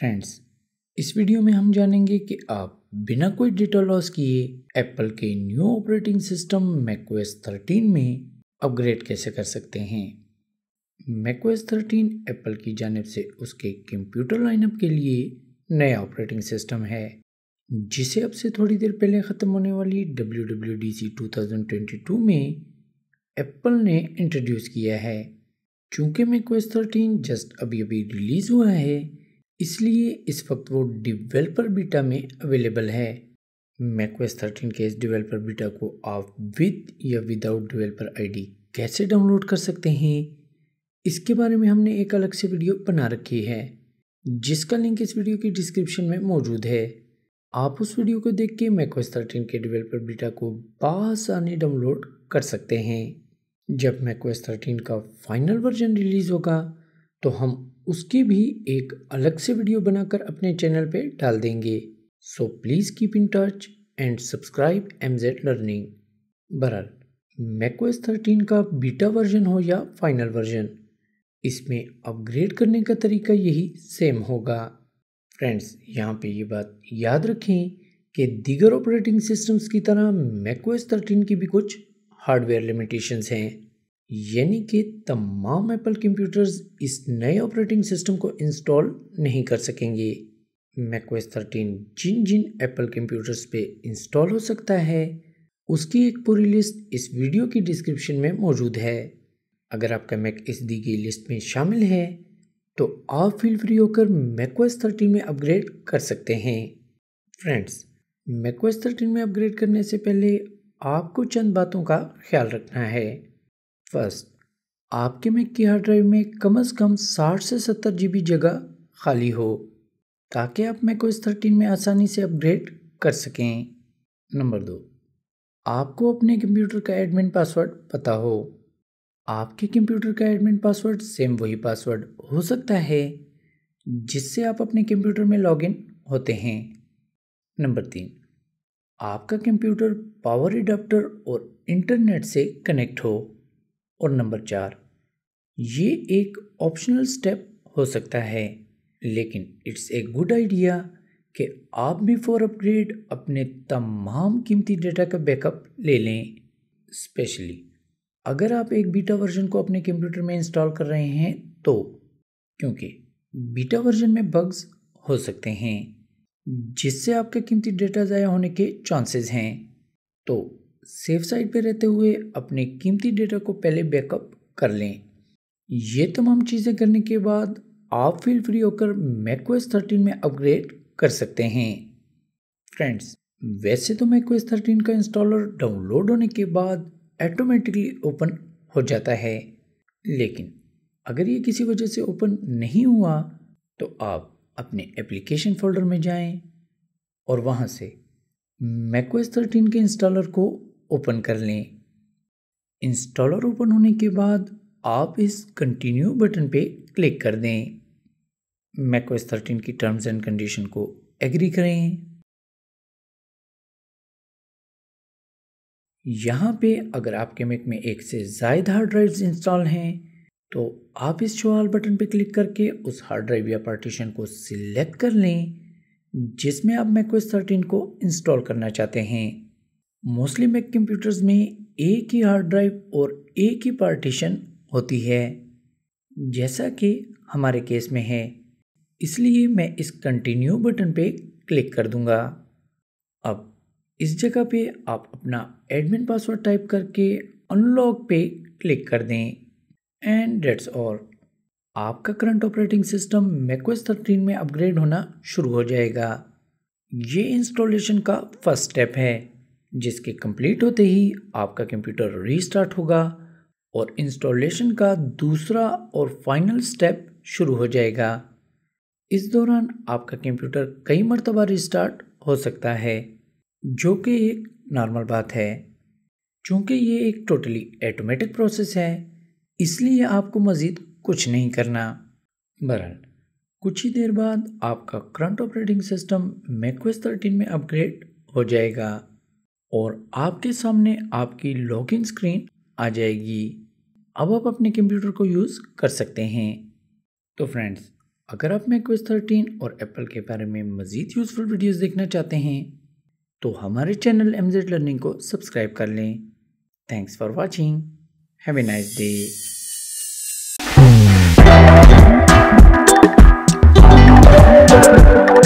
Friends इस video में हम जानेंगे कि आप बिना कोई डेटा लॉस किए एप्पल के न्यू ऑपरेटिंग सिस्टम मैकोएस 13 में अपग्रेड कैसे कर सकते हैं मैकोएस 13 एप्पल की जानब से उसके कंप्यूटर लाइनअप के लिए नया ऑपरेटिंग सिस्टम है जिसे अब से थोड़ी देर पहले ख़त्म होने वाली डब्ल्यू डब्ल्यू में एप्पल ने इंट्रोड्यूस किया है चूँकि मैकओएस 13 जस्ट अभी अभी रिलीज़ हुआ है इसलिए इस वक्त वो डिवेलपर बीटा में अवेलेबल है मैकवेस थर्टीन के इस डिवेलपर बीटा को आप विद या विदाउट डिवेलपर आईडी कैसे डाउनलोड कर सकते हैं इसके बारे में हमने एक अलग से वीडियो बना रखी है जिसका लिंक इस वीडियो की डिस्क्रिप्शन में मौजूद है आप उस वीडियो को देख के मैकवेस थर्टीन के डिवेलपर बीटा को बसानी डाउनलोड कर सकते हैं जब मैकवेस थर्टीन का फाइनल वर्जन रिलीज़ होगा तो हम उसकी भी एक अलग से वीडियो बनाकर अपने चैनल पे डाल देंगे so please keep in touch and subscribe M Z learning बहरहाल मैकोएस थर्टीन का बीटा वर्जन हो या फाइनल वर्जन इसमें अपग्रेड करने का तरीका यही सेम होगा फ्रेंड्स यहाँ पे ये बात याद रखें कि दीगर ऑपरेटिंग सिस्टम्स की तरह मैकोएस थर्टीन की भी कुछ हार्डवेयर लिमिटेशंस हैं यानी कि तमाम एप्पल कंप्यूटर्स इस नए ऑपरेटिंग सिस्टम को इंस्टॉल नहीं कर सकेंगे मैकवेस थर्टीन जिन जिन एप्पल कंप्यूटर्स पे इंस्टॉल हो सकता है उसकी एक पूरी लिस्ट इस वीडियो की डिस्क्रिप्शन में मौजूद है अगर आपका मैक इस दी गई लिस्ट में शामिल है तो आप फील फ्री होकर मैकवेस थर्टीन में अपग्रेड कर सकते हैं फ्रेंड्स मैकवेस थर्टीन में अपग्रेड करने से पहले आपको चंद बातों का ख्याल रखना है फर्स्ट आपके मैक की हार्ड ड्राइव में कम से कम 60 से 70 जीबी जगह खाली हो ताकि आप मैक ओएस 13 में आसानी से अपग्रेड कर सकें नंबर दो आपको अपने कंप्यूटर का एडमिन पासवर्ड पता हो आपके कंप्यूटर का एडमिन पासवर्ड सेम वही पासवर्ड हो सकता है जिससे आप अपने कंप्यूटर में लॉगिन होते हैं नंबर तीन आपका कंप्यूटर पावर एडाप्टर और इंटरनेट से कनेक्ट हो और नंबर चार ये एक ऑप्शनल स्टेप हो सकता है लेकिन इट्स ए गुड आइडिया कि आप बिफोर अपग्रेड अपने तमाम कीमती डेटा का बैकअप ले लें स्पेशली अगर आप एक बीटा वर्जन को अपने कंप्यूटर में इंस्टॉल कर रहे हैं तो क्योंकि बीटा वर्जन में बग्स हो सकते हैं जिससे आपके कीमती डेटा ज़ाया होने के चांसेस हैं तो सेफ साइड पे रहते हुए अपने कीमती डेटा को पहले बैकअप कर लें ये तमाम चीज़ें करने के बाद आप फील फ्री होकर मैकोएस थर्टीन में अपग्रेड कर सकते हैं फ्रेंड्स वैसे तो मैकोएस थर्टीन का इंस्टॉलर डाउनलोड होने के बाद ऐटोमेटिकली ओपन हो जाता है लेकिन अगर ये किसी वजह से ओपन नहीं हुआ तो आप अपने एप्लीकेशन फोल्डर में जाएं और वहाँ से मैकोएस थर्टीन के इंस्टॉलर को ओपन कर लें इंस्टॉलर ओपन होने के बाद आप इस कंटिन्यू बटन पे क्लिक कर दें मैकोस थर्टीन की टर्म्स एंड कंडीशन को एग्री करें यहाँ पे अगर आपके मेक में एक से ज़ायद हार्ड ड्राइव इंस्टॉल हैं तो आप इस शो बटन पे क्लिक करके उस हार्ड ड्राइव या पार्टीशन को सिलेक्ट कर लें जिसमें आप मैकोस थर्टीन को इंस्टॉल करना चाहते हैं मोस्टली मैक कंप्यूटर्स में एक ही हार्ड ड्राइव और एक ही पार्टीशन होती है जैसा कि हमारे केस में है इसलिए मैं इस कंटिन्यू बटन पे क्लिक कर दूंगा अब इस जगह पे आप अपना एडमिन पासवर्ड टाइप करके अनलॉक पे क्लिक कर दें एंड डेट्स ऑल आपका current operating system macOS thirteen में अपग्रेड होना शुरू हो जाएगा ये इंस्टॉलेशन का फर्स्ट स्टेप है जिसके कंप्लीट होते ही आपका कंप्यूटर रीस्टार्ट होगा और इंस्टॉलेशन का दूसरा और फाइनल स्टेप शुरू हो जाएगा इस दौरान आपका कंप्यूटर कई मरतबा रिस्टार्ट हो सकता है जो कि एक नॉर्मल बात है चूँकि ये एक टोटली ऑटोमेटिक प्रोसेस है इसलिए आपको मज़ीद कुछ नहीं करना बरन कुछ ही देर बाद आपका करंट ऑपरेटिंग सिस्टम मैकवेस 13 में अपग्रेड हो जाएगा और आपके सामने आपकी लॉगिन स्क्रीन आ जाएगी अब आप अपने कंप्यूटर को यूज़ कर सकते हैं तो फ्रेंड्स अगर आप मैक ओएस 13 और एप्पल के बारे में मज़ीद यूज़फुल वीडियोस देखना चाहते हैं तो हमारे चैनल एम लर्निंग को सब्सक्राइब कर लें thanks for watching have a nice day Thank you.